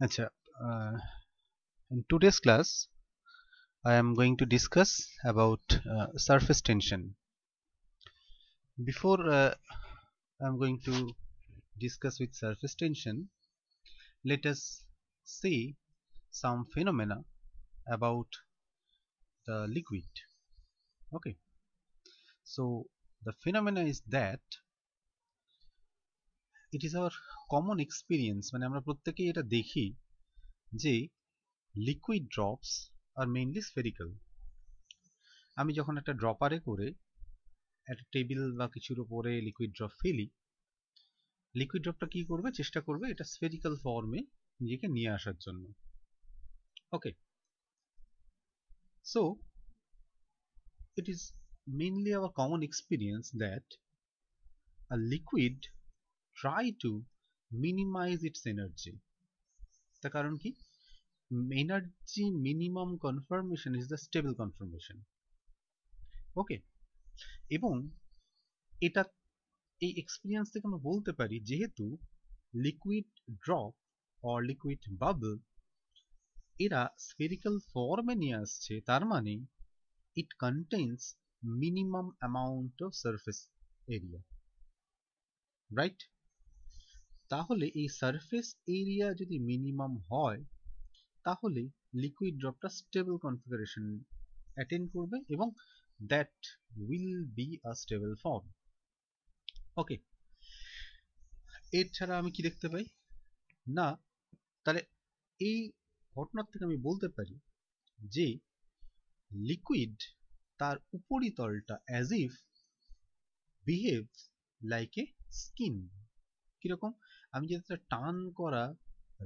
uh, in today's class I am going to discuss about uh, surface tension before uh, I'm going to discuss with surface tension let us see some phenomena about the liquid okay so the phenomena is that it is our common experience মানে আমরা প্রত্যেকেই এটা দেখি যে liquid drops আর mainly spherical আমি যখন একটা ড্রপারে করে একটা টেবিল বা কিছুর উপরে লিকুইড ড্রপ ফেলি লিকুইড ড্রপটা কি করবে চেষ্টা করবে এটা স্পেরিক্যাল ফর্মে নিজেকে নিয়ে আসার জন্য okay so it is mainly our common experience that a liquid try to minimize its energy তার কারণ কি energy minimum conformation is the stable conformation okay এবং এটা এই এক্সপিরিয়েন্স থেকে আমরা বলতে পারি যেহেতু liquid drop or liquid bubble এরা স্ফেরিক্যাল ফর্মে নিয়ে আসছে তার মানে it contains minimum amount of surface area right তাহলে এই সারফেস এরিয়া যদি মিনিমাম হয় তাহলে লিকুইড ড্রপটা স্টেবল কনফিগারেশন অ্যাটেন্ড করবে এবং that will be a stable form okay এর ছাড়া আমি কি দেখতে পাই না তাহলে এই ঘটনার থেকে আমি বলতে পারি যে লিকুইড তার উপরিতলটা as if behave like a skin কিরকম আমি যদি একটা টান করা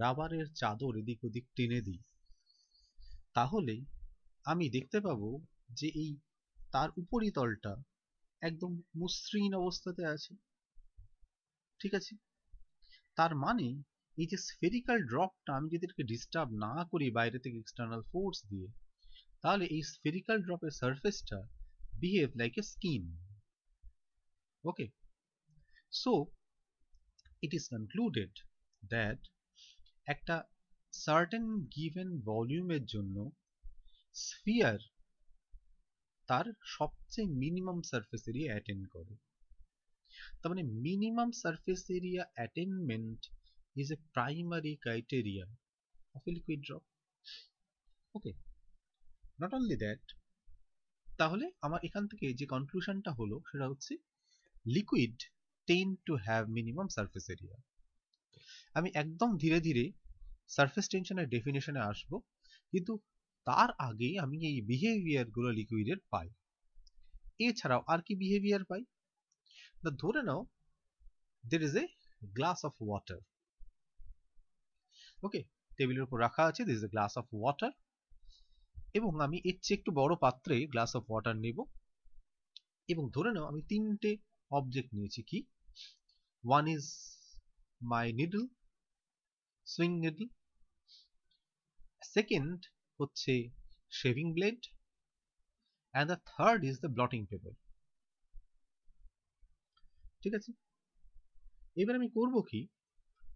রাবারের চাদর এদিক ওদিক টেনে দিই তাহলে আমি দেখতে পাবো যে এই তার উপরিতলটা একদম মসৃণ অবস্থাতে আছে ঠিক আছে তার মানে এই যে স্ফেরিক্যাল ড্রপটা আমি যদি এটাকে ডিস্টার্ব না করি বাইরে থেকে এক্সটার্নাল ফোর্স দিয়ে তাহলে এই স্ফেরিক্যাল ড্রপের সারফেসটা behave like a skin okay so it is concluded that একটা সার্টেন গিভেন ভলিউমের জন্য স্ফিয়ার তার সবচেয়ে মিনিমাম সারফেস এরিয়া অ্যাটেন্ড করে তার মানে minimum surface area attainment is a primary criteria of liquid drop okay not only that তাহলে আমার এখান থেকে যে কনক্লুশনটা হলো সেটা হচ্ছে liquid tend to have minimum surface area আমি একদম ধীরে ধীরে সারফেস টেনশনের ডেফিনেশনে আসব কিন্তু তার আগে আমি এই বিহেভিয়ার গুলো লিকুইডের পাই এছাড়াও আর কি বিহেভিয়ার পাই ধরে নাও there is a glass of water okay টেবিলের উপর রাখা আছে this a glass of water এবং আমি এর চেয়ে একটু বড় পাত্রে গ্লাস অফ ওয়াটার নেব এবং ধরে নাও আমি তিনটে অবজেক্ট নিয়েছি কি one is my needle sewing needle second হচ্ছে shaving blade and the third is the blotting paper ঠিক আছে এবার আমি করব কি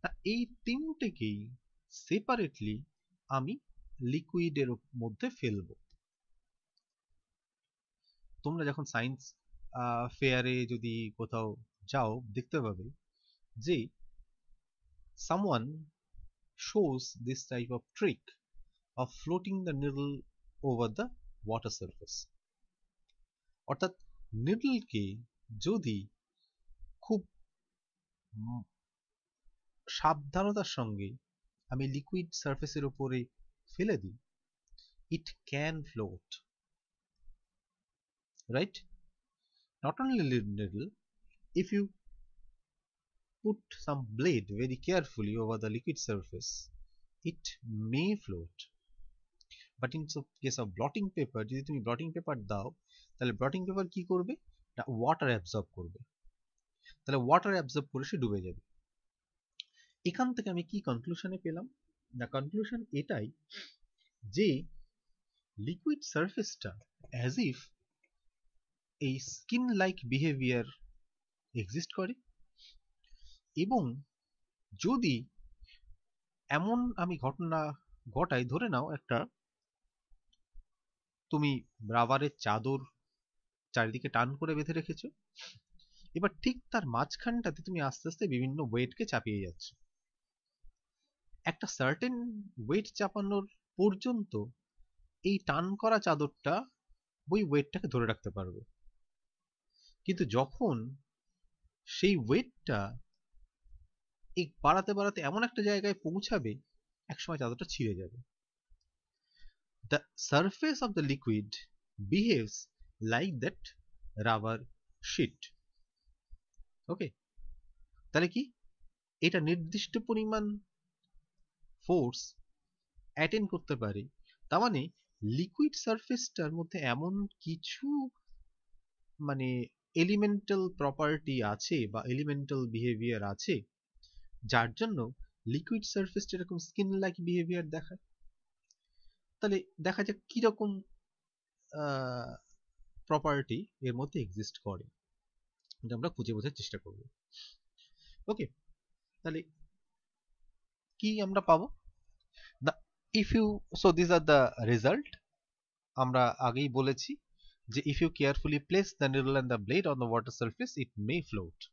তা এই তিনটেকেই সেপারেটলি আমি লিকুইডের মধ্যে ফেলব তোমরা যখন সায়েন্স ফেয়ারে যদি কোথাও যাও দেখতে পাবে যে someone shows this type of trick of floating the needle over the water surface অর্থাৎ নিডলকে যদি খুব সাবধানতার সঙ্গে আমি লিকুইড এর উপরে ফেলে দিই it can float right not only little if you put some blade very carefully over the liquid surface it may float but in case of blotting paper যদি তুমি ব্লটিং পেপার দাও তাহলে ব্লটিং পেপার কি করবে না water absorb করবে তাহলে water absorb করে সে ডুবে যাবে এখান থেকে আমি কি কনক্লুশনে পেলাম না কনক্লুশন এটাই যে লিকুইড সারফেসটা অ্যাজ ইফ এই স্কিন লাইক বিহেভিয়ার এক্সিস্ট করে এবং যদি এমন আমি ঘটনা ঘটাই ধরে নাও একটা তুমি রাবারের চাদর চারিদিকে টান করে বেঁধে রেখেছ এবার ঠিক তার মাঝখানটাতে তুমি আস্তে আস্তে বিভিন্ন ওয়েটকে চাপিয়ে যাচ্ছ একটা সার্টেন ওয়েট চাপানোর পর্যন্ত এই টান করা চাদরটা ওই ওয়েটটাকে ধরে রাখতে পারবে কিন্তু যখন সেই ওয়েটটা এই বাড়াতে বাড়াতে এমন একটা জায়গায় পৌঁছাবে একসময় চাদরটা ছিঁড়ে যাবে the surface of the liquid behaves like that rubber sheet okay তাহলে কি এটা নির্দিষ্ট পরিমাণ ফোর্স অ্যাটেন্ড করতে পারে তার মানে লিকুইড সারফেসটার মধ্যে এমন কিছু মানে এলিমেন্টাল প্রপার্টি আছে বা এলিমেন্টাল বিহেভিয়ার আছে যার জন্য লিকুইড সারফেসটা এরকম স্কিন লাইক বিহেভিয়ার দেখায় তাহলে দেখা যাক কীরকম প্রপার্টি এর মধ্যে এক্সিস্ট করে এটা আমরা খুঁজে বোঝার চেষ্টা করব ওকে তাহলে কি আমরা পাবো if you so this are the result আমরা আগেই বলেছি if you carefully place the needle and the blade on the water surface, it may float.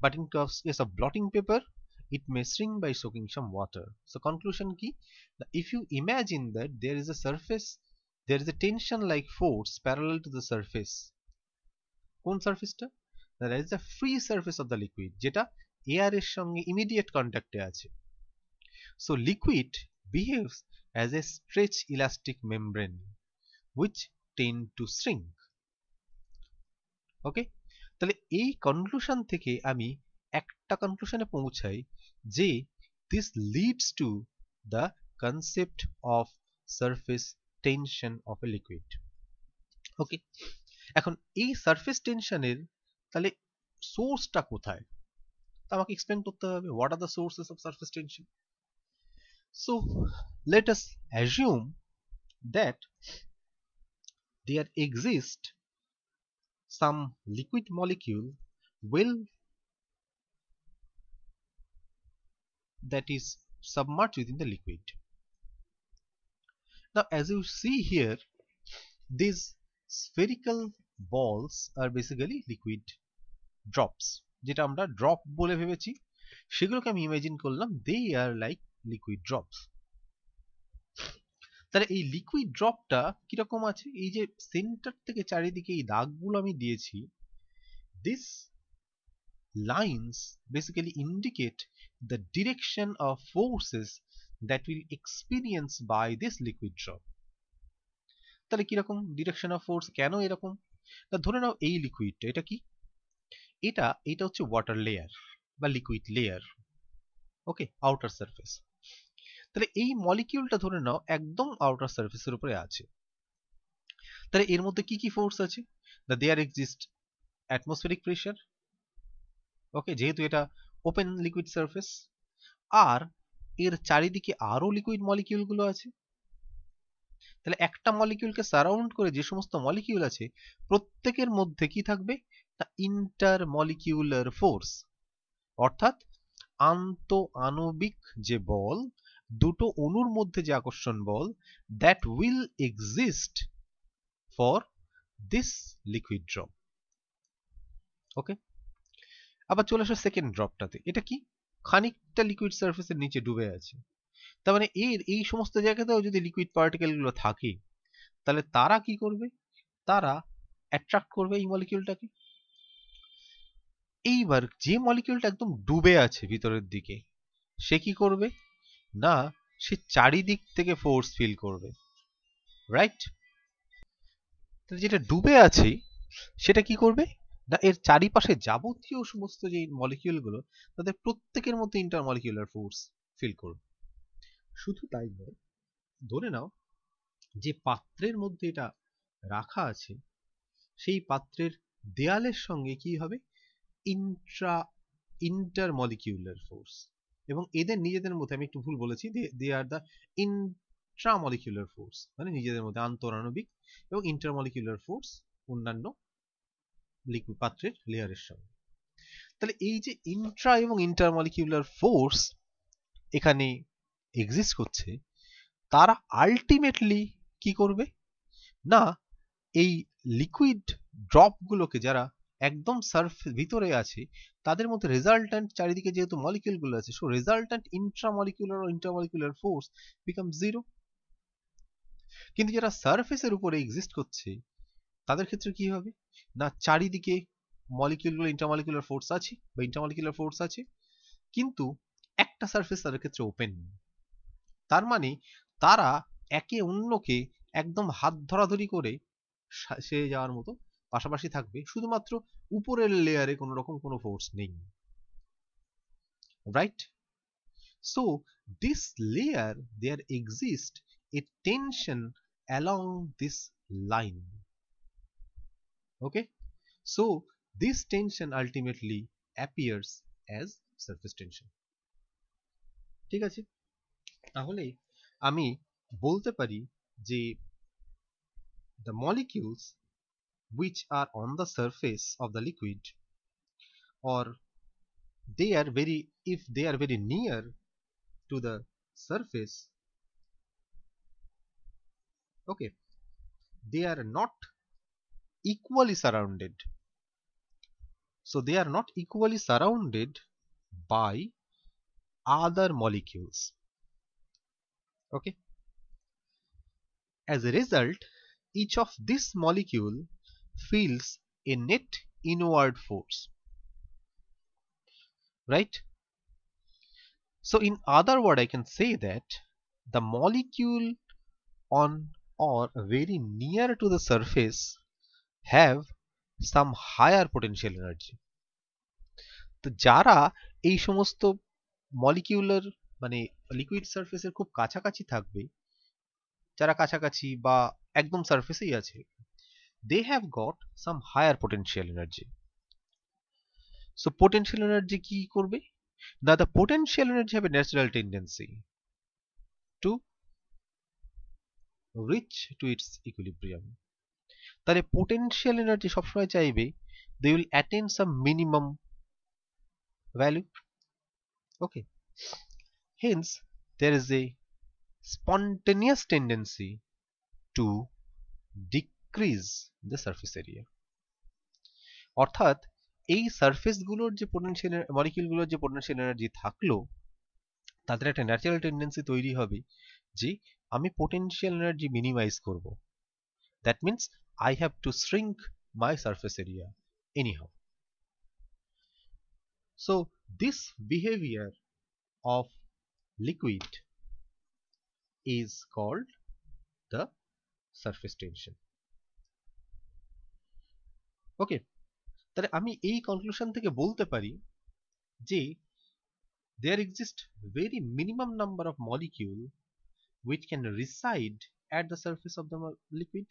But in case of blotting paper, it may shrink by soaking some water. So conclusion key, if you imagine that there is a surface, there is a tension like force parallel to the surface. On surface, that is the free surface of the liquid. Liquid air is এর immediate contact কন্ট্যাক্টে আছে so liquid behaves as a stretch elastic which tend to shrink okay তাহলে এই conclusion থেকে আমি একটা কনক্লুশনে পৌঁছাই যে this leads to the concept of surface tension of a liquid okay এখন এই সারফেস টেনশনের তাহলে সোর্সটা কোথায় তা আমাকে এক্সপ্লেন করতে হবে what are the sources of surface tension so let us assume that there exist some liquid molecule will that is submerged within the liquid. Now as you see here these spherical balls are basically liquid drops যেটা আমরা drop বলে ভেবেছি সেগুলোকে আমি imagine করলাম দে আর like তাহলে এই liquid ড্রপটা কিরকম আছে এই যে সেন্টার থেকে চারিদিকে এই দাগগুলো আমি দিয়েছি this lines basically indicate the direction of forces that will experience by this liquid drop তাহলে কিরকম ডিরেকশন অফ ফোর্স কেন এরকম তা ধরে নাও এই লিকুইডটা এটা কি এটা এটা হচ্ছে ওয়াটার লেয়ার বা liquid layer okay outer surface তাহলে এই মলিকিউলটা ধরে নাও একদম আউটার সার্ফেসের উপরে আছে তাহলে এর মধ্যে কি কি ফোর্স আছে the there exist atmospheric pressure okay যেহেতু এটা ওপেন লিকুইড সার্ফেস আর এর চারিদিকে আরো লিকুইড মলিকিউলগুলো আছে তাহলে একটা মলিকিউলকে সারাউন্ড করে যে সমস্ত মলিকিউল আছে প্রত্যেকের মধ্যে কি থাকবে ইন্টার মলিকিউলার ফোর্স অর্থাৎ আন্ত আণবিক যে বল দুটো অণুর মধ্যে যে আকর্ষণ বল that will exist for this liquid drop okay আবার চলে আসো সেকেন্ড ড্রপটাতে এটা কি খানিকটা লিকুইড সারফেসের নিচে ডুবে আছে তার মানে এর এই সমস্ত জায়গাতেও যদি লিকুইড পার্টিকেলগুলো থাকে তাহলে তারা কি করবে তারা অ্যাট্রাক্ট করবে এই মলিকিউলটাকে এইবার যে মলিকিউলটা একদম ডুবে আছে ভিতরের দিকে সে কি করবে না সে চারিদিক থেকে ফোর্স ফিল করবে রাইট যেটা ডুবে আছে সেটা কি করবে না এর চারিপাশে যাবতীয় সমস্ত যে মলিকিউলগুলো তাদের প্রত্যেকের মধ্যে ইন্টারমলিকিউলার ফোর্স ফিল করবে শুধু তাই নয় ধরে নাও যে পাত্রের মধ্যে এটা রাখা আছে সেই পাত্রের দেয়ালের সঙ্গে কি হবে ইন্ট্রা ইন্টারমলিকিউলার ফোর্স এবং এদের নিজেদের মধ্যে আমি একটু ভুল বলেছি they are the intramolecular force মানে নিজেদের মধ্যে আন্তরাণবিক এবং ইন্টারমলিকুলার ফোর্স অন্যান্য লিকুইড পাত্রের লেয়ারের সঙ্গে তাহলে এই যে ইন্ট্রা এবং ইন্টারমলিকুলার ফোর্স এখানে এক্সিস্ট করছে তারা আলটিমেটলি কি করবে না এই লিকুইড ড্রপগুলোকে যারা একদম সার্ফ ভিতরে আছে তাদের মধ্যে রেজাল্ট্যান্ট চারিদিকে যেহেতু মলিকিউলগুলো আছে সো রেজাল্ট্যান্ট ইন্ট্রামলিকুলার ও ইন্টারমলিকুলার ফোর্স বিকাম জিরো কিন্তু যারা সারফেসের উপরে এক্সিস্ট করছে তাদের ক্ষেত্রে কি হবে না চারিদিকে মলিকিউলগুলো ইন্টারমলিকুলার ফোর্স আছে বা ইন্টারমলিকুলার ফোর্স আছে কিন্তু একটা সারফেস তাদের ক্ষেত্রে ওপেন তার মানে তারা একে অন্যকে একদম হাত ধরাধরি করে সে যাওয়ার মতো পাশাপাশি থাকবে শুধুমাত্র উপরের লেয়ারে কোনো রকম কোনো ফোর্স নেই right so this layer there exist a tension along this line okay so this tension ultimately appears as surface tension ঠিক আছে তাহলে আমি বলতে পারি যে the molecules which are on the surface of the liquid or they are very if they are very near to the surface okay they are not equally surrounded so they are not equally surrounded by other molecules okay as a result each of this molecule feels a net inward force right so in other word i can say that the molecule on or very near to the surface have some higher potential energy The jara এই molecular molecular liquid surface সারফেসের খুব Jara থাকবে যারা কাছাকাছি বা একদম সারফেসেই আছে they have got some higher potential energy so potential energy কি be now the potential energy have a natural tendency to reach to its equilibrium a potential energy সবসময় চাইবে they will attain some minimum value okay hence there is a spontaneous tendency to decrease crease the surface area অর্থাৎ এই সারফেসগুলোর যে potential মলিকিউলগুলোর যে potential energy থাকলো তাদের একটা natural tendency তৈরি হবে যে আমি পোটেনশিয়াল এনার্জি মিনিমাইজ করব that means I have to shrink my my area anyhow so this behaviour of liquid is called the surface tension okay তাহলে আমি এই কনক্লুশন থেকে বলতে পারি যে there exist very minimum number of molecule which can reside at the surface of the liquid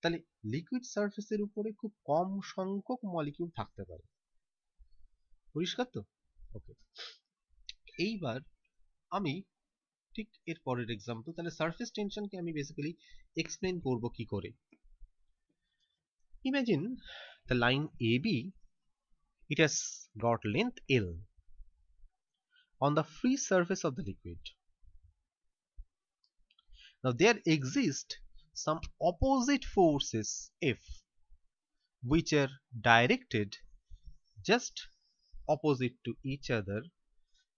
তাহলে liquid সার্ফেসের উপরে খুব কম সংখ্যক মলিকিউল থাকতে পারে পরিষ্কার তো ওকে এইবার আমি ঠিক এর পরের এক্সাম্পল তাহলে সার্ফেস টেনশনকে আমি বেসিক্যালি এক্সপ্লেন করব কি করে Imagine the line AB, it has got length L on the free surface of the liquid. Now there exist some opposite forces F which are directed just opposite to each other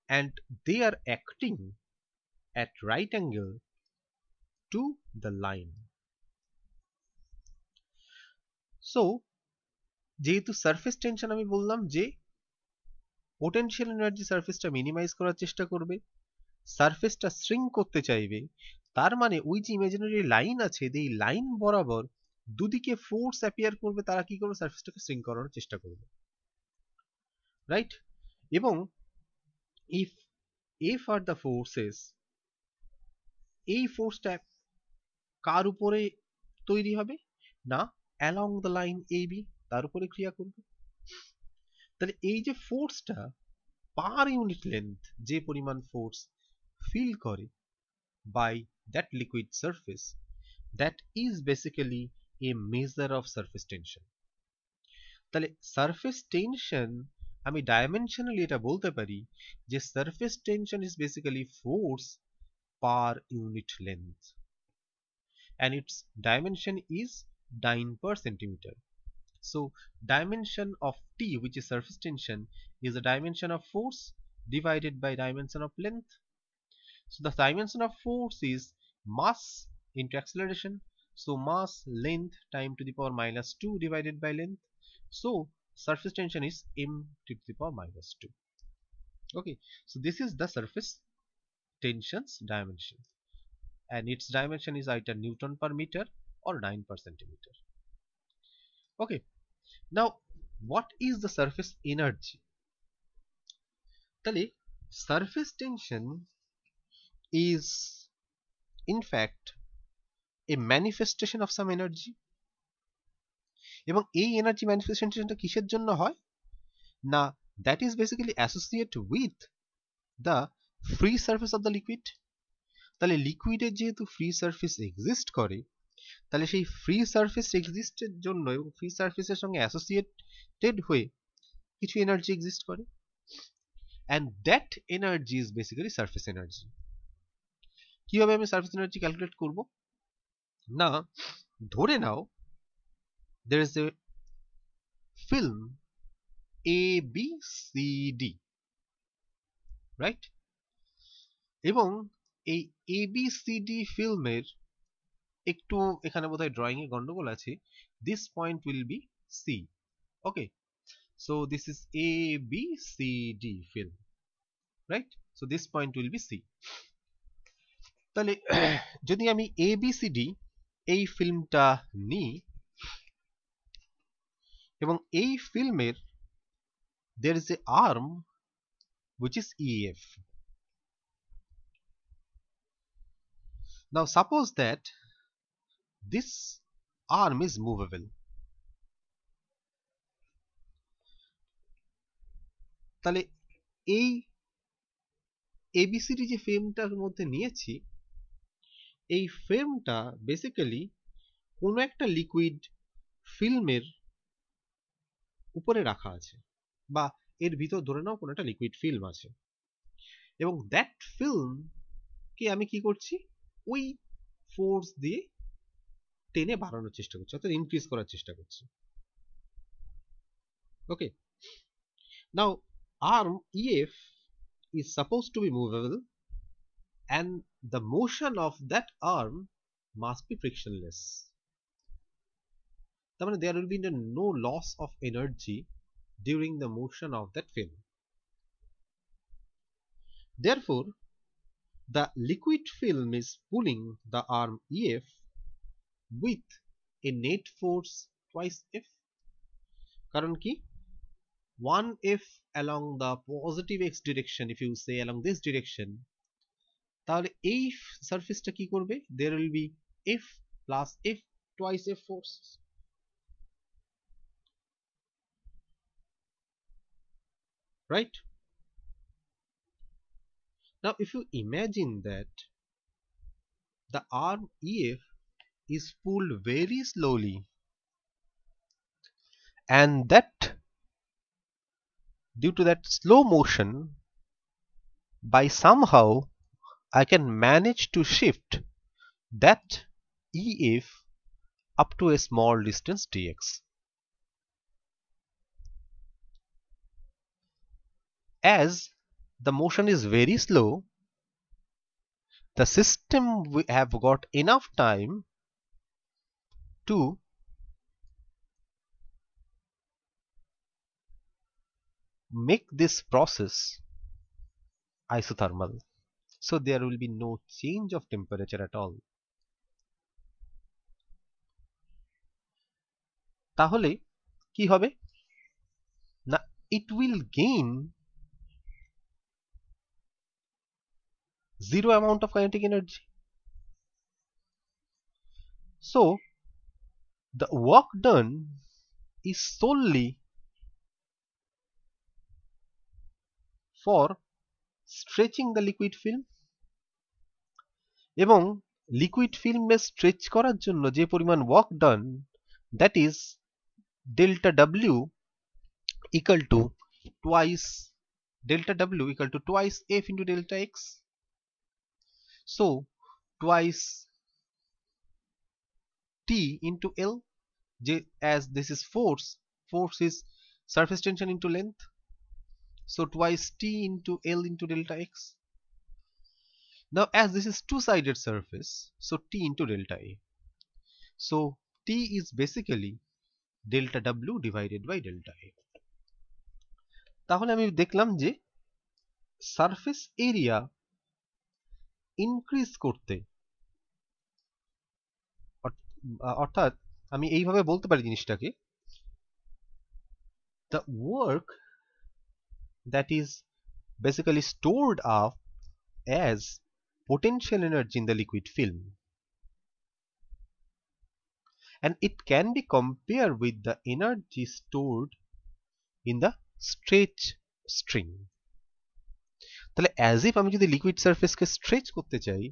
and they are acting at right angle to the line. So যেহেতু surface tension আমি বললাম যে potential energy সারফেসটা minimise করার চেষ্টা করবে সারফেসটা শ্রিং করতে চাইবে তার মানে ওই যে ইমাজিনারি লাইন আছে যেই লাইন বরাবর দুদিকে ফোর্স অ্যাপিয়ার করবে তারা কি করবে সারফেসটাকে শ্রিং করার চেষ্টা করবে রাইট এবং if F are the forces এই ফোর্সটা কার উপরে তৈরি হবে না along the line A B তার উপরে ক্রিয়া করবে তাহলে এই যে ফোর্সটা পার ইউনিট লেন্থ যে পরিমাণ ফোর্স ফিল করে by that liquid surface that is basically a measure of surface tension তাহলে সারফেস টেনশন আমি ডাইমেনশনালি এটা বলতে পারি যে surface tension is basically force per unit length and its dimension is dyne per centimeter. So dimension of T which is surface tension is the dimension of force divided by dimension of length. So the dimension of force is mass into acceleration. So mass length time to the power minus 2 divided by length. So surface tension is m to the power minus 2. Okay, so this is the surface tension's dimension and its dimension is either Newton per meter or 9 per centimeter. Okay, now what is the surface energy? Tali, surface tension is in fact a manifestation of some energy. Ebang a energy manifestation to kishet Now that is basically associated with the free surface of the liquid. Tali, liquid e free surface exist kore. তাহলে সেই free surface এক্সিস্টের জন্য এবং free সার্ফেসের সঙ্গে associated হয়ে কিছু energy exist করে and that energy is basically surface energy কিভাবে আমি সার্ফেস এনার্জি ক্যালকুলেট করব না ধরে নাও there is a film A B C D right এবং এই এবিসিডি ফিল্মের একটু এখানে বোধহয় এ গন্ডগোল আছে this point will be C okay so this is A B C D film right so this point will be C তাহলে যদি আমি এ বি সি ডি এই ফিল্মটা নিই এবং এই ফিল্মের there is a arm which is EF. Now suppose that This arm is movable. তাহলে এই এবিসিডি যে ফ্রেমটার মধ্যে নিয়েছি এই ফ্রেমটা বেসিক্যালি কোনো একটা লিকুইড ফিল্মের উপরে রাখা আছে বা এর ভিতর ধরে নাও কোনো একটা লিকুইড ফিল্ম আছে এবং দ্যাট কে আমি কি করছি ওই ফোর্স দিয়ে a baron টেনে বাড়ানোর চেষ্টা করছি অর্থাৎ ইনক্রিজ করার চেষ্টা করছি Okay. Now arm EF is supposed to be movable and the motion of that arm must be frictionless তার মানে there will be no loss of energy during the motion of that film therefore the liquid film is pulling the arm EF with a net force twice f Current key. 1f along the positive x direction if you say along this direction তাহলে এই surface কি করবে there will be f plus f twice f force right now if you imagine that the arm ef is pulled very slowly and that due to that slow motion by somehow I can manage to shift that EF up to a small distance dx. As the motion is very slow, the system we have got enough time 2 make this process isothermal so there will be no change of temperature at all তাহলে কি হবে না it will gain zero amount of kinetic energy so the work done is solely for stretching the liquid film এবং liquid film is করার জন্য যে পরিমাণ work done? That is delta W equal to twice delta w equal to twice f into delta x so twice T into L J, as this is force force is surface tension into length so twice T into L into delta X now as this is two-sided surface so T into delta A so T is basically delta W divided by delta A তাহলে আমি দেখলাম যে surface area increase করতে অর্থাৎ আমি এইভাবে বলতে পারি জিনিসটাকে the work that is basically stored up as potential energy in the liquid film and it can be compared with the energy stored in the stretch string তাহলে অ্যাজ ইফ আমি যদি লিকুইড সারফেসকে স্ট্রেচ করতে চাই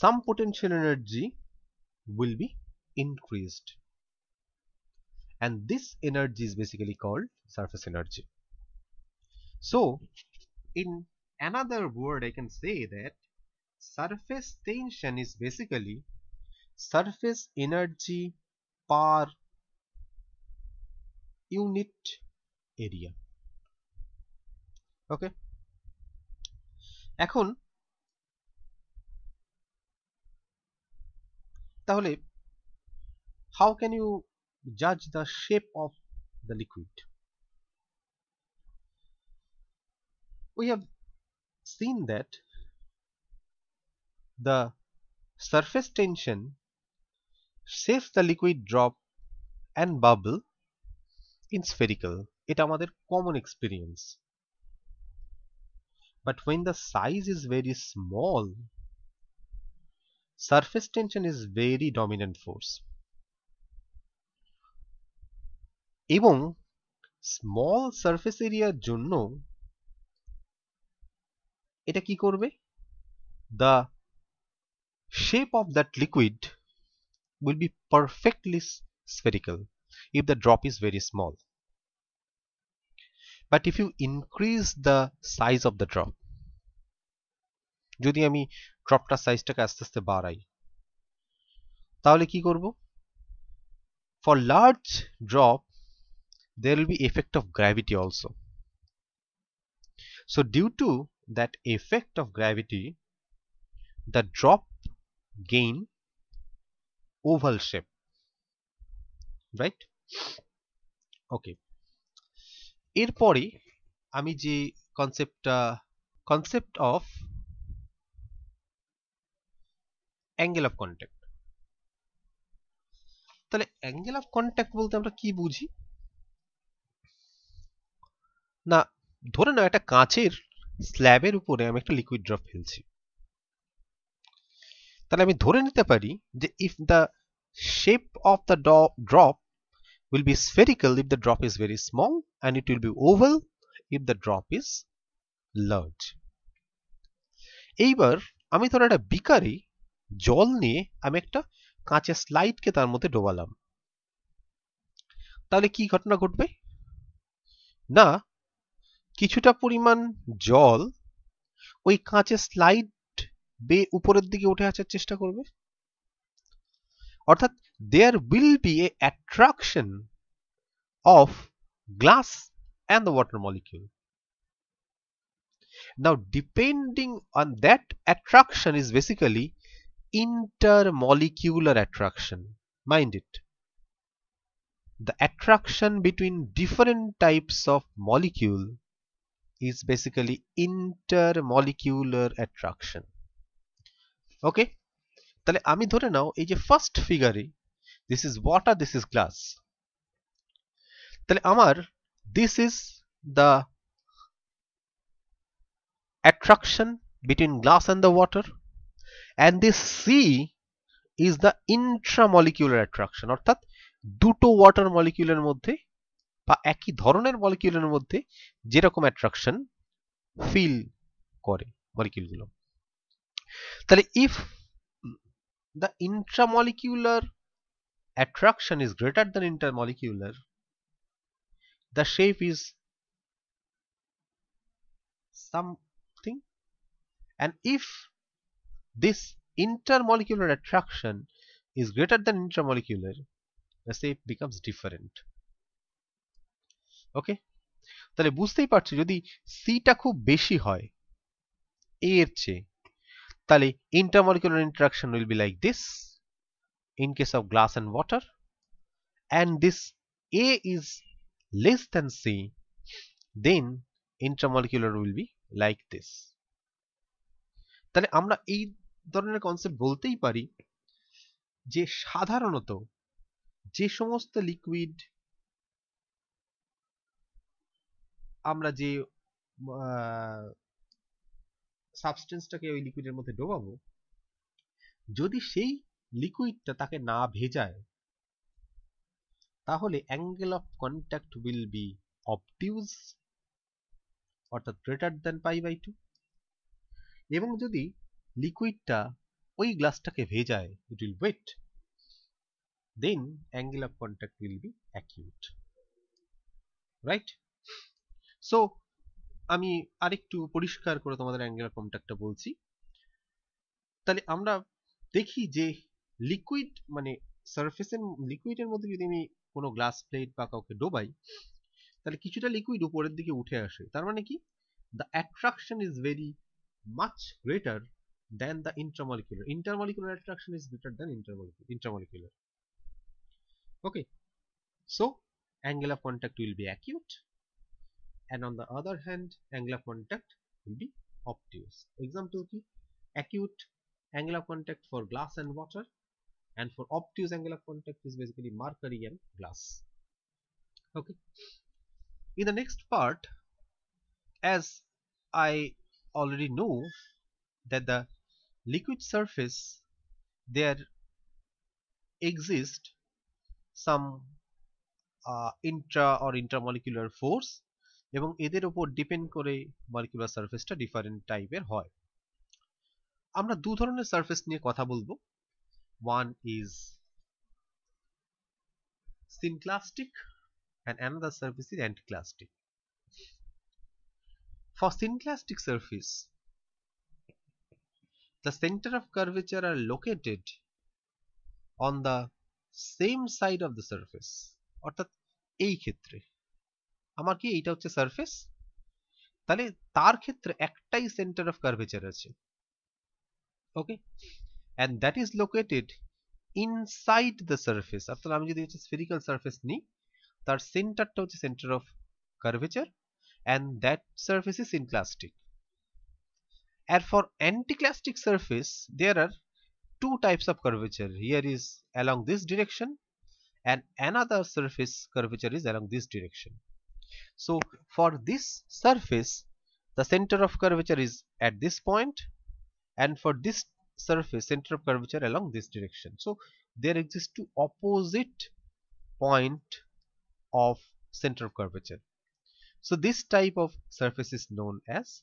some potential energy will be increased and this energy is basically called surface energy so in another word I can say that surface tension is basically surface energy per unit area okay এখন তাহলে how can you জাজ the shape of the liquid we have seen that the surface tension shape the liquid drop and bubble in spherical এটা আমাদের common experience but when the size is very small surface tension is very dominant force এবং small small surface জন্য এটা কি করবে the shape of that liquid will be perfectly spherical if the drop is very small but if you increase the size of the drop যদি আমি ড্রপটার সাইজটাকে আস্তে আস্তে বাড়াই তাহলে কি করব for large drop there will be effect of gravity also so due to that effect of gravity the drop gain oval shape right okay এরপরে আমি যে কনসেপ্টটা concept of angle of contact তাহলে angle of contact বলতে আমরা কি বুঝি না ধরুন একটা কাচের স্ল্যাবের উপরে আমি একটা লিকুইড ড্রপ ফেলছি তাহলে আমি ধরে নিতে পারি যে if the shape of the drop will be spherical if the drop is very small and it will be oval if the drop is large এইবার আমি ধর একটা বিকারে জল নিয়ে আমি একটা কাঁচের স্লাইডকে তার মধ্যে ডোবালাম তাহলে কি ঘটনা ঘটবে না কিছুটা পরিমাণ জল ওই কাঁচের স্লাইড বে উপরের দিকে উঠে আসার চেষ্টা করবে অর্থাৎ there will be a attraction of glass and the water molecule now depending on that attraction is basically intermolecular attraction. Mind it. The attraction between different types of molecule is basically intermolecular attraction. Okay. তাহলে আমি ধরে নাও এই যে first ফিগারে this is water glass. Is glass তাহলে আমার this is the attraction between glass and and this C is the intramolecular attraction অর্থাৎ দুটো ওয়াটার মলিকিউলের মধ্যে বা একই ধরনের মলিকিউলের মধ্যে যেরকম অ্যাট্রাকশন ফিল করে মলিকিউলগুলো তাহলে if the intramolecular attraction is greater than intermolecular the shape is something and if this intermolecular attraction is greater than intramolecular, the shape becomes different. okay তাহলে বুঝতেই পারছো যদি সিটা খুব বেশি হয় এ এর চেয়ে intermolecular interaction will be like this in case of glass and water and this A is less than C then intermolecular will be like this তাহলে আমরা এই ধরনের কনসেপ্ট বলতেই পারি যে সাধারণত যে সমস্ত লিকুইড আমরা যে সাবস্টেন্সটাকে ওই লিকুইডের মধ্যে ডোবাবো যদি সেই লিকুইডটা তাকে না ভেজায় তাহলে angle of contact will be obtuse অর্থাৎ greater then pi by two এবং যদি লিকুইডটা ওই গ্লাসটাকে ভেজায় it will wet then angle of contact will be acute right so আমি আরেকটু পরিষ্কার করে তোমাদের অ্যাঙ্গেল অফ কন্ট্যাক্টটা বলছি তাহলে আমরা দেখি যে লিকুইড মানে সারফেসের লিকুইডের মধ্যে যদি আমি কোনো গ্লাস প্লেট বা কাউকে ডোবাই তাহলে কিছুটা লিকুইড উপরের দিকে উঠে আসে তার মানে কি the attraction is very much greater than the intramolecular. Intermolecular attraction is greater than intramolecular. Okay, so angle of contact will be acute and on the other hand angle of contact will be obtuse. Example ki acute angle of contact for glass and water and for obtuse angle of contact is basically mercury and glass. Okay. In the next part as I already know that the liquid surface there exist some uh, intra or intramolecular force এবং এদের উপর depend করে molecular সারফেসটা different টাইপের হয় আমরা দু ধরনের surface নিয়ে কথা বলবো one is synclastic and another surface is anticlastic for synclastic surface, the center of curvature are located on the same side of the surface অর্থাৎ এই ক্ষেত্রে আমার কি এইটা হচ্ছে সারফেস তাহলে তার ক্ষেত্রে একটাই সেন্টার অফ কার্ভেচার আছে okay and that is located inside the surface অর্থাৎ আমি যদি হচ্ছে স্ফেরিক্যাল সারফেস নিই তার সেন্টারটা হচ্ছে centre of curvature and that surface is synclastic and for anticlastic surface, there are two types of curvature. Here is along this direction and another surface curvature is along this direction. So for this surface, the center of curvature is at this point and for this surface, center of curvature along this direction. So there exist two opposite point of center of curvature. So this type of surface is known as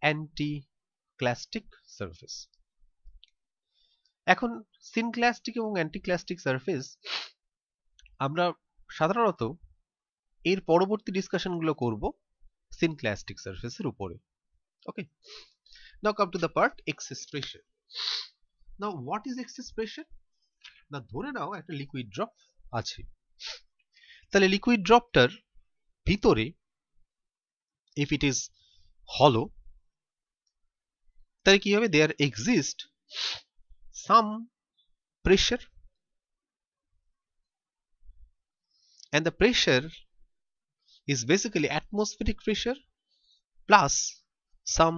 anti clastic surface এখন synclastic এবং অ্যান্টিক্লাস্টিক surface আমরা সাধারণত এর পরবর্তী ডিসকাশনগুলো করব synclastic সারফেসের উপরে okay now come to the part excess pressure now what is excess pressure না ধরে নাও একটা লিকুইড ড্রপ আছে তাহলে লিকুইড ড্রপটার ভিতরে ইফ ইট ইজ হলো তাহলে কি হবে there exist some and the pressure is basically atmospheric pressure plus some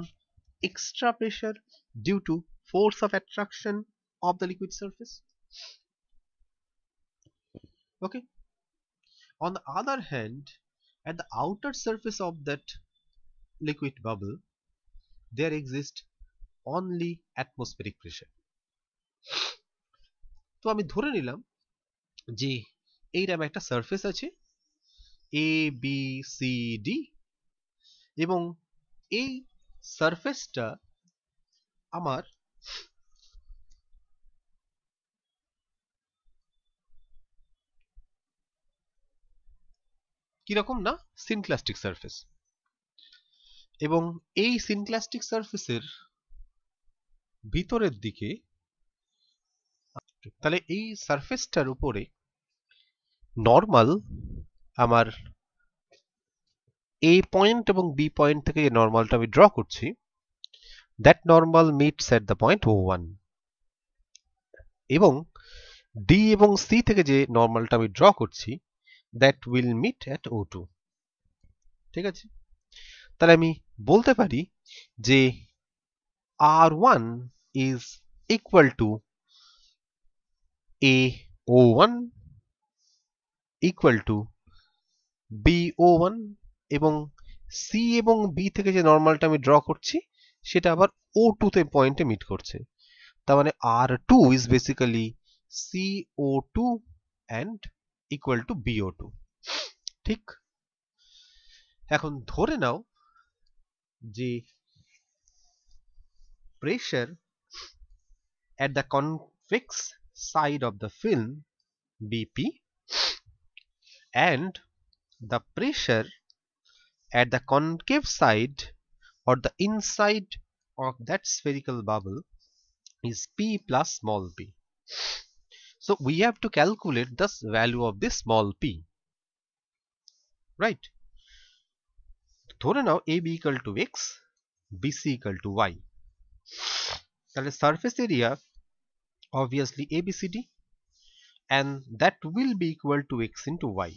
extra pressure due to force of attraction of the liquid surface okay on the other hand at the outer surface of that liquid bubble there exists only atmospheric pressure তো আমি ধরে নিলাম যে এইরকম একটা surface আছে এ B C D এবং এই সারফেসটা আমার কিরকম না সিনক্লাস্টিক সারফেস এবং এই সিনক্লাস্টিক সারফেসের ভিতরের দিকে তাহলে এই সারফেসটার উপরে নর্মাল আমার এ পয়েন্ট এবং বি পয়েন্ট থেকে যে নর্মালটা আমি ড্র করছি that normal meets at the point O one এবং ডি এবং সি থেকে যে নর্মালটা আমি ড্র করছি that will meet at O two ঠিক আছে তাহলে আমি বলতে পারি যে R one is equal to AO1 equal to BO1 এবং C এবং B থেকে যে নর্মালটা আমি ড্র করছি সেটা আবার O2 তে পয়েন্টে মিট করছে তার মানে R2 is basically CO2 and equal to BO2 ঠিক এখন ধরে নাও যে pressure at the convex side of the film BP and the pressure at the concave side or the inside of that spherical bubble is P plus small p. So we have to calculate this value of this small p. Right. Thora now, AB equal to X, BC equal to Y. তাহলে surface area obviously ABCD and that will be equal to X into Y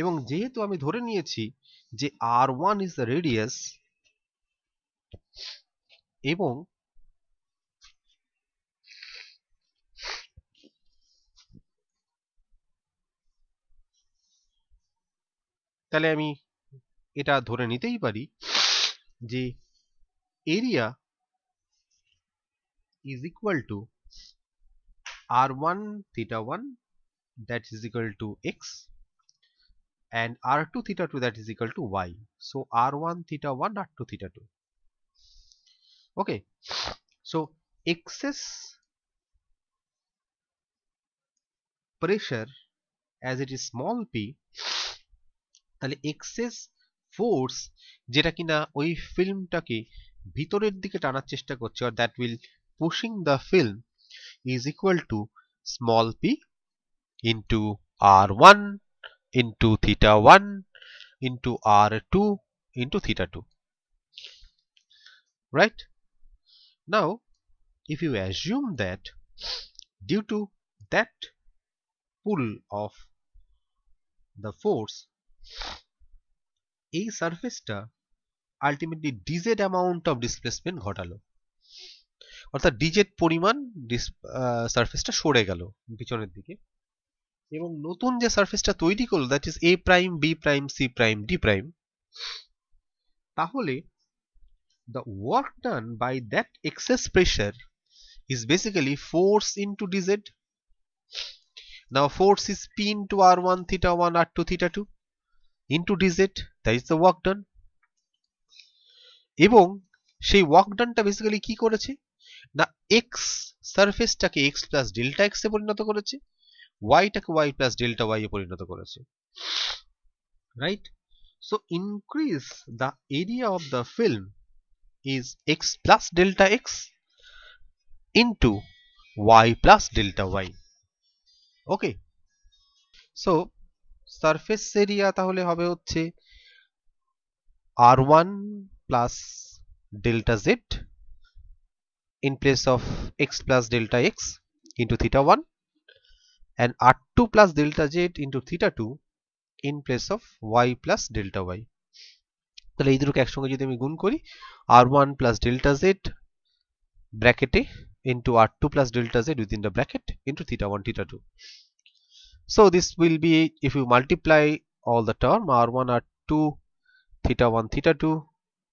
এবং যেহেতু আমি ধরে নিয়েছি যে R one is the radius এবং তাহলে আমি এটা ধরে নিতেই পারি যে area is equal to r1 theta 1 that is equal to x and r2 theta 2 that is equal to y. So r1 theta 1 r2 theta 2. Okay. So excess pressure as it is small p তাহলে excess force যেটা কিনা ওই টাকে ভিতরের দিকে টানার চেষ্টা করছে or that will pushing the film is equal to small p into r1 into theta 1 into r2 into theta 2 right now if you assume that due to that pull of the force a surface ultimately D Z amount of displacement ঘটালো অর্থাৎ D Z পরিমাণ সার্ফেসটা সরে গেল পিছনের দিকে এবং নতুন যে সার্ফেসটা তৈরি করলো that is A prime B prime C prime D prime তাহলে the work done by that excess pressure is basically force into D Z now force is P into R one theta one R two theta two into D Z that is the work done এবং সেই work ডানটা basically কি করেছে না X সারফেসটাকে X plus delta এক্সে পরিণত করেছে ওয়াইটাকে ওয়াই প্লাস ডেল্টা ওয়াই এ পরিণত করেছে right so increase the area of the film is X plus delta X into Y plus delta Y okay so surface area তাহলে হবে হচ্ছে R one plus delta Z in place of x plus delta x into theta 1 and r2 plus delta z into theta 2 in place of y plus delta y. তাহলে এই দুটোকে একসঙ্গে যদি আমি গুণ করি r1 plus delta z brackete into r2 plus delta z within the bracket into theta 1 theta 2. So this will be if you multiply all the term r1 r2 theta 1 theta 2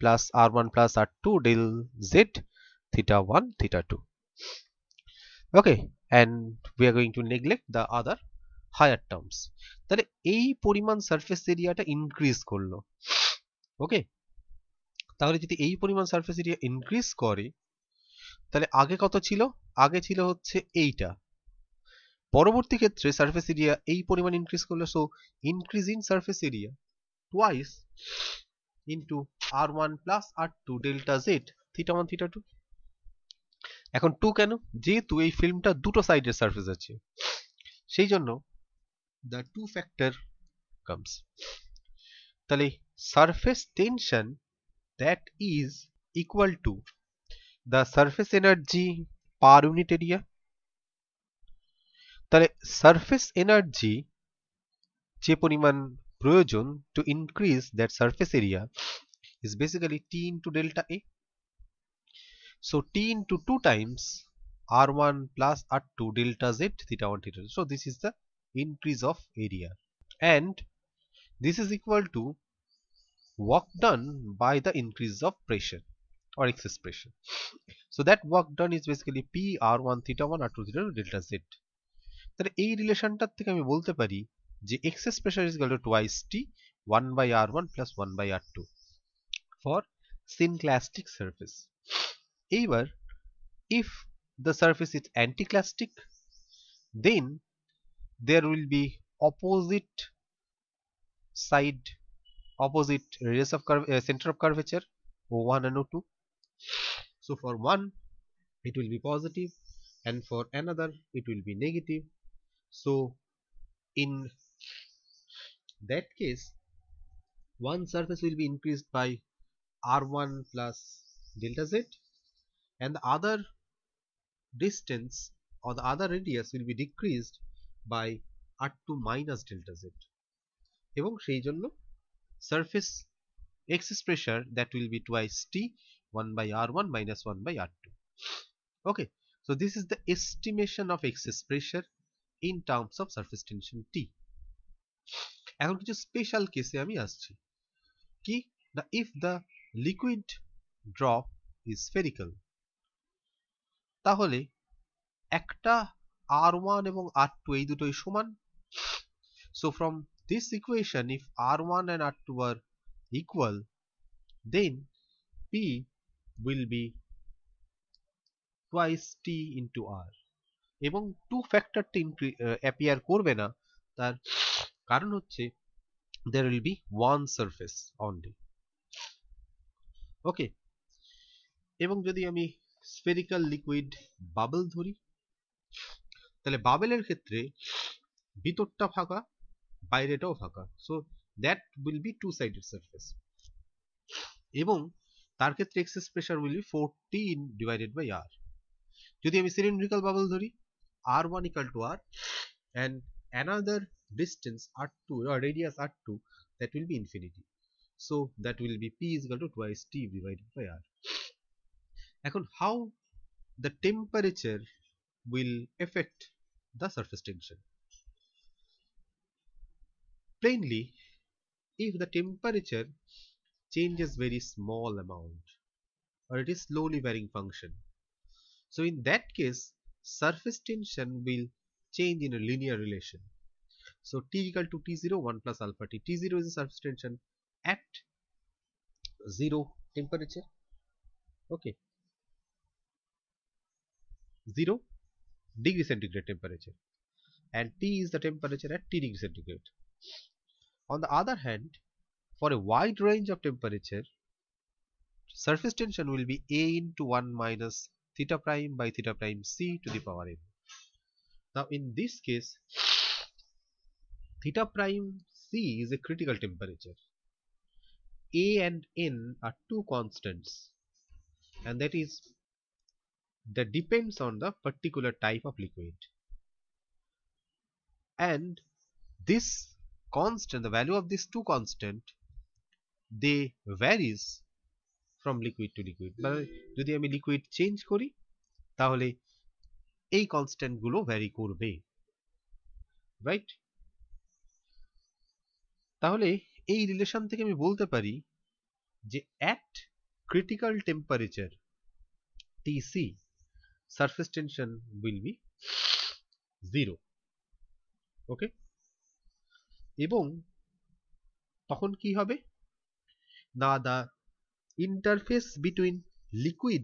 plus r1 plus r2 delta z theta 1 theta 2 okay and we are going to neglect the other higher terms তাহলে এই পরিমাণ surface এরিয়াটা increase করলো ওকে তাহলে যদি এই পরিমাণ surface area increase করে তাহলে আগে কত ছিল আগে ছিল হচ্ছে এইটা পরবর্তী ক্ষেত্রে সারফেস এরিয়া এই পরিমাণ ইনক্রিজ করলো so increase in surface area twice into R one plus R two delta Z theta one theta two এখন টু কেন যেহেতু এই ফিল্মটা দুটো সাইডের সার্ফেস আছে সেই জন্য দ্য টু ফ্যাক্টর কামস তাহলে surface tension that is equal to the surface energy per unit area তাহলে সারফেস এনার্জি যে পরিমাণ প্রয়োজন to increase that surface area is basically T into delta A So t into 2 times r1 plus r2 delta z theta 1 theta 2. So this is the increase of area and this is equal to work done by the increase of pressure or excess pressure. So that work done is basically p r1 theta 1 r2 theta 2 delta z. তাহলে এই রিলেশনটার থেকে আমি বলতে পারি যে excess excess is গেল to twice T one by R one plus one by R two for synclastic surface Ever, if the surface is anticlastic, then there will be opposite side, opposite radius of curve, uh, center of curvature O1 and O2. So for one, it will be positive and for another, it will be negative. So in that case, one surface will be increased by R1 plus delta Z and the other distance or the other radius will be decreased by r2 minus delta z এবং সেই জন্য surface excess pressure that will be twice T one by R one minus one by R two okay so this is the estimation of excess pressure in terms of surface tension T এখন কিছু special কেসে আমি আসছি কি না if the liquid drop is spherical তাহলে একটা আর one এবং আর টু এই দুটোই সমান so from this equation if R one and R two are equal then P will be twice T into R এবং টু ফ্যাক্টরটি অ্যাপিয়ার করবে না তার কারণ হচ্ছে there will be one surface only okay এবং যদি আমি স্ফেরিক্যাল লিকুইড বাবল ধরি তাহলে বাবেলের ক্ষেত্রে ভিতরটা ফাঁকা বাইরেটাও ফাঁকা so that will be two sided surface এবং তার ক্ষেত্রে excess pressure will be four T divided by R যদি আমি সিলিন্ড্রিক্যাল বাবল ধরি R one equal to R and another distance R two radius R two that will be infinity so that will be p is equal to twice t divided by r এখন how the temperature will affect the surface tension. Plainly, if the temperature changes very small amount or it is slowly varying function. So in that case, surface tension will change in a linear relation. So T equal to T0, 1 plus alpha T. T0 is the surface tension at 0 temperature. Okay 0 degree centigrade temperature and T is the temperature at T degree centigrade. On the other hand, for a wide range of temperature, surface tension will be A into 1 minus theta prime by theta prime C to the power n. Now in this case, theta prime C is a critical temperature. A and N are two constants and that is that depends on the particular type of liquid and this constant the value of these two constant they varies from liquid to liquid যদি আমি liquid change করি তাহলে এই constant গুলো vary করবে right তাহলে এই relation থেকে আমি বলতে পারি যে at critical temperature TC surface tension will be zero. Okay. এবং তখন কি হবে? Now the interface between liquid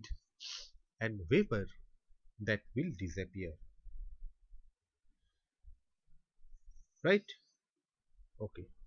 and vapor that will disappear. Right? Okay.